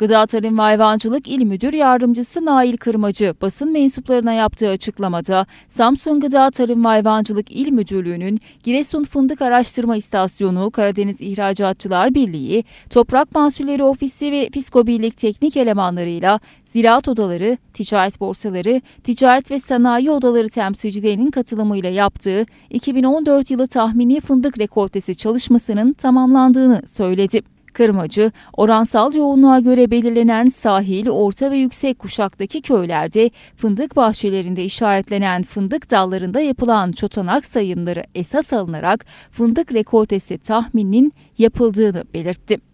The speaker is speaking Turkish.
Gıda Tarım ve Hayvancılık İl Müdür Yardımcısı Nail Kırmacı basın mensuplarına yaptığı açıklamada Samsun Gıda Tarım ve Hayvancılık İl Müdürlüğü'nün Giresun Fındık Araştırma İstasyonu, Karadeniz İhracatçılar Birliği, Toprak Mansulleri Ofisi ve Fisko Birlik teknik elemanlarıyla ziraat odaları, ticaret borsaları, ticaret ve sanayi odaları temsilcilerinin katılımıyla yaptığı 2014 yılı tahmini fındık rekortesi çalışmasının tamamlandığını söyledi. Kırmacı, oransal yoğunluğa göre belirlenen sahil, orta ve yüksek kuşaktaki köylerde fındık bahçelerinde işaretlenen fındık dallarında yapılan çotanak sayımları esas alınarak fındık rekortesi tahmininin yapıldığını belirtti.